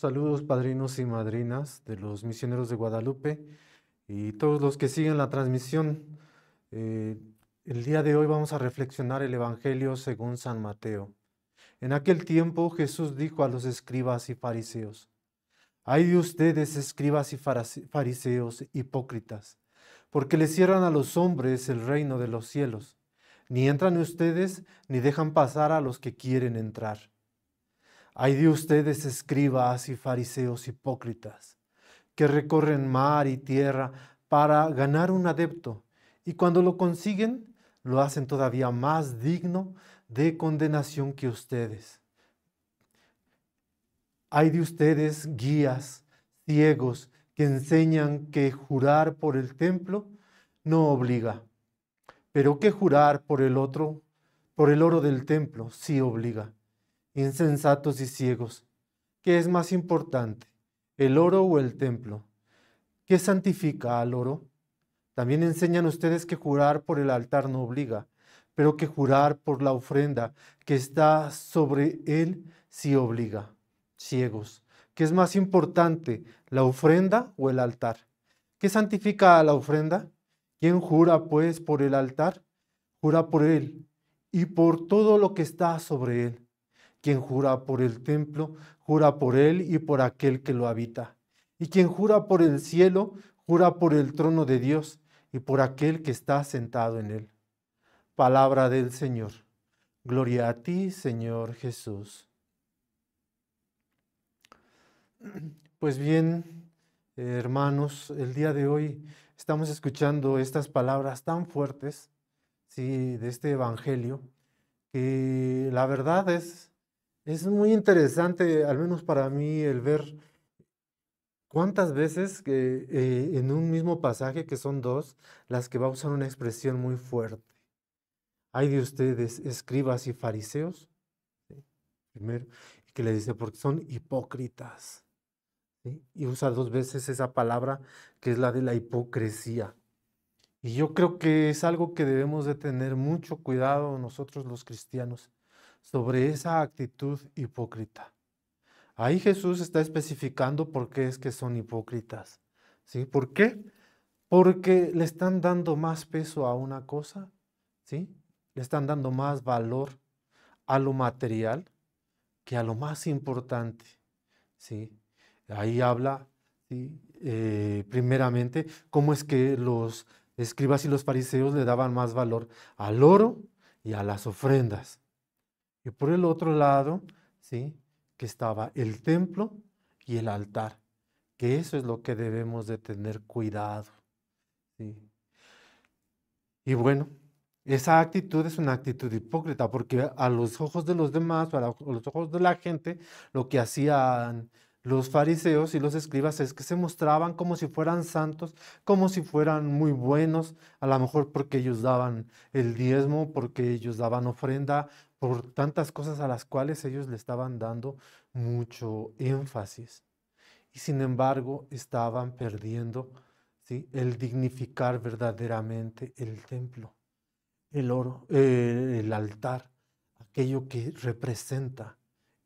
Saludos padrinos y madrinas de los misioneros de Guadalupe y todos los que siguen la transmisión. Eh, el día de hoy vamos a reflexionar el Evangelio según San Mateo. En aquel tiempo Jesús dijo a los escribas y fariseos, hay de ustedes, escribas y fariseos hipócritas, porque le cierran a los hombres el reino de los cielos. Ni entran ustedes, ni dejan pasar a los que quieren entrar. Hay de ustedes escribas y fariseos hipócritas, que recorren mar y tierra para ganar un adepto, y cuando lo consiguen, lo hacen todavía más digno de condenación que ustedes. Hay de ustedes guías, ciegos, que enseñan que jurar por el templo no obliga, pero que jurar por el otro, por el oro del templo, sí obliga insensatos y ciegos. ¿Qué es más importante, el oro o el templo? ¿Qué santifica al oro? También enseñan ustedes que jurar por el altar no obliga, pero que jurar por la ofrenda que está sobre él sí obliga. Ciegos. ¿Qué es más importante, la ofrenda o el altar? ¿Qué santifica a la ofrenda? ¿Quién jura pues por el altar? Jura por él y por todo lo que está sobre él quien jura por el templo, jura por él y por aquel que lo habita. Y quien jura por el cielo, jura por el trono de Dios y por aquel que está sentado en él. Palabra del Señor. Gloria a ti, Señor Jesús. Pues bien, eh, hermanos, el día de hoy estamos escuchando estas palabras tan fuertes, sí, de este Evangelio, que la verdad es es muy interesante, al menos para mí, el ver cuántas veces que, eh, en un mismo pasaje, que son dos, las que va a usar una expresión muy fuerte. Hay de ustedes, escribas y fariseos, primero, que le dice, porque son hipócritas. Y usa dos veces esa palabra que es la de la hipocresía. Y yo creo que es algo que debemos de tener mucho cuidado nosotros los cristianos sobre esa actitud hipócrita. Ahí Jesús está especificando por qué es que son hipócritas. ¿sí? ¿Por qué? Porque le están dando más peso a una cosa, ¿sí? le están dando más valor a lo material que a lo más importante. ¿sí? Ahí habla eh, primeramente cómo es que los escribas y los fariseos le daban más valor al oro y a las ofrendas. Y por el otro lado, ¿sí? Que estaba el templo y el altar. Que eso es lo que debemos de tener cuidado. ¿sí? Y bueno, esa actitud es una actitud hipócrita, porque a los ojos de los demás, a los ojos de la gente, lo que hacían los fariseos y los escribas es que se mostraban como si fueran santos, como si fueran muy buenos, a lo mejor porque ellos daban el diezmo, porque ellos daban ofrenda, por tantas cosas a las cuales ellos le estaban dando mucho énfasis. Y sin embargo, estaban perdiendo el dignificar verdaderamente el templo, el oro, eh, el altar, aquello que representa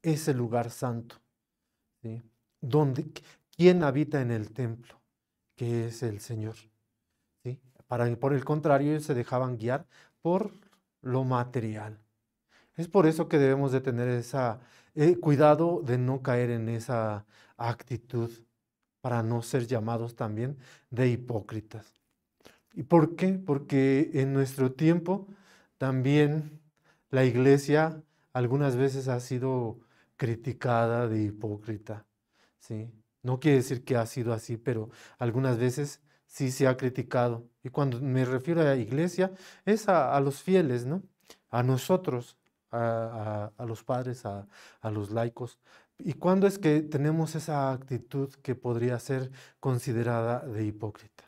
ese lugar santo. Donde, ¿Quién habita en el templo? Que es el Señor. por el contrario, ellos se dejaban guiar por lo material, es por eso que debemos de tener ese eh, cuidado de no caer en esa actitud para no ser llamados también de hipócritas. ¿Y por qué? Porque en nuestro tiempo también la iglesia algunas veces ha sido criticada de hipócrita. ¿sí? No quiere decir que ha sido así, pero algunas veces sí se ha criticado. Y cuando me refiero a la iglesia, es a, a los fieles, ¿no? A nosotros, a, los padres, a, los laicos. ¿Y cuándo es que tenemos esa actitud que podría ser considerada de hipócrita?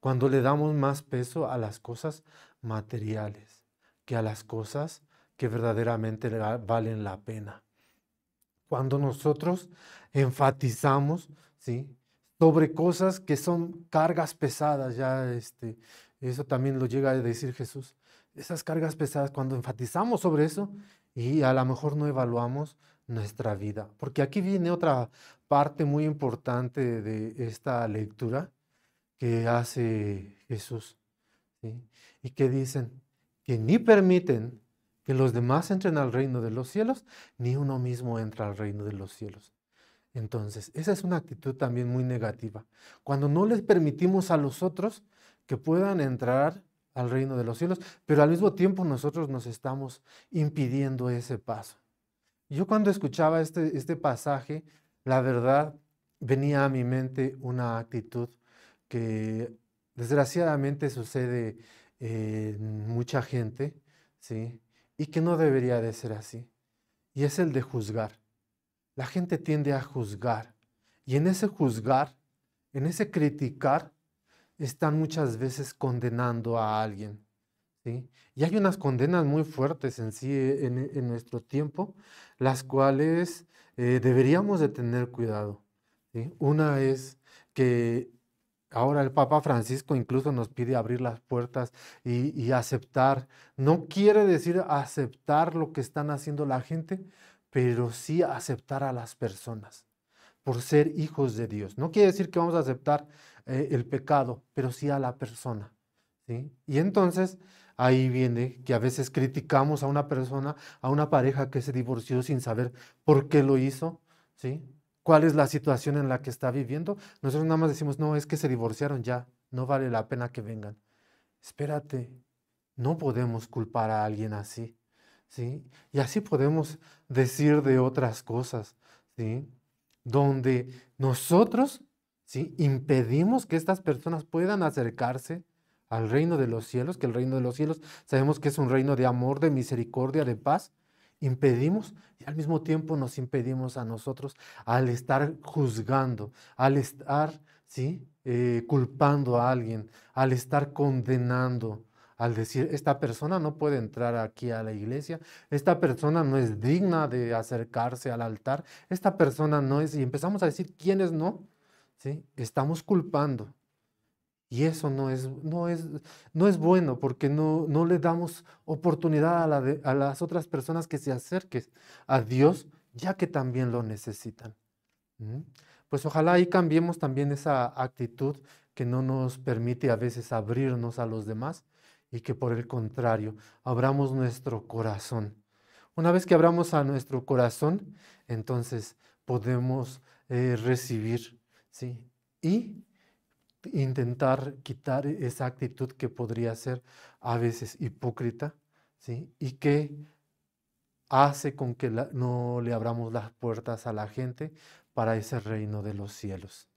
Cuando le damos más peso a las cosas materiales que a las cosas que verdaderamente valen la pena. Cuando nosotros enfatizamos ¿sí? sobre cosas que son cargas pesadas, ya este, eso también lo llega a decir Jesús, esas cargas pesadas, cuando enfatizamos sobre eso y a lo mejor no evaluamos nuestra vida. Porque aquí viene otra parte muy importante de esta lectura que hace Jesús. Y que dicen que ni permiten que los demás entren al reino de los cielos, ni uno mismo entra al reino de los cielos. Entonces, esa es una actitud también muy negativa. Cuando no les permitimos a los otros que puedan entrar al reino de los cielos, pero al mismo tiempo nosotros nos estamos impidiendo ese paso. Yo cuando escuchaba este, este pasaje, la verdad, venía a mi mente una actitud que desgraciadamente sucede en eh, mucha gente, ¿sí? Y que no debería de ser así. Y es el de juzgar. La gente tiende a juzgar. Y en ese juzgar, en ese criticar, están muchas veces condenando a alguien. Y hay unas condenas muy fuertes en sí eh, en, nuestro tiempo, las cuales eh, deberíamos de tener cuidado. Una es que ahora el Papa Francisco incluso nos pide abrir las puertas y aceptar. No quiere decir aceptar lo que están haciendo la gente, pero sí aceptar a las personas por ser hijos de Dios. No quiere decir que vamos a aceptar eh, el pecado, pero sí a la persona. ¿sí? Y entonces ahí viene que a veces criticamos a una persona, a una pareja que se divorció sin saber por qué lo hizo, ¿sí? cuál es la situación en la que está viviendo. Nosotros nada más decimos, no, es que se divorciaron ya, no vale la pena que vengan. Espérate, no podemos culpar a alguien así. ¿Sí? Y así podemos decir de otras cosas, ¿sí? donde nosotros ¿sí? impedimos que estas personas puedan acercarse al reino de los cielos, que el reino de los cielos sabemos que es un reino de amor, de misericordia, de paz. Impedimos y al mismo tiempo nos impedimos a nosotros al estar juzgando, al estar ¿sí? Eh, culpando a alguien, al estar condenando, al decir, esta persona no puede entrar aquí a la iglesia, esta persona no es digna de acercarse al altar, esta persona no es, y empezamos a decir quiénes no, ¿sí? estamos culpando. Y eso no es, no es, no es bueno porque no, no le damos oportunidad a, las otras personas que se acerquen a Dios, ya que también lo necesitan. Pues ojalá ahí cambiemos también esa actitud que no nos permite a veces abrirnos a los demás, y que por el contrario abramos nuestro corazón. Una vez que abramos a nuestro corazón, entonces podemos eh, recibir, ¿sí? Y intentar quitar esa actitud que podría ser a veces hipócrita, ¿sí? Y que hace con que no le abramos las puertas a la gente para ese reino de los cielos.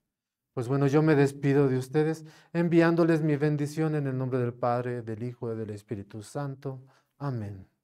Pues bueno, yo me despido de ustedes enviándoles mi bendición en el nombre del Padre, del Hijo y del Espíritu Santo. Amén.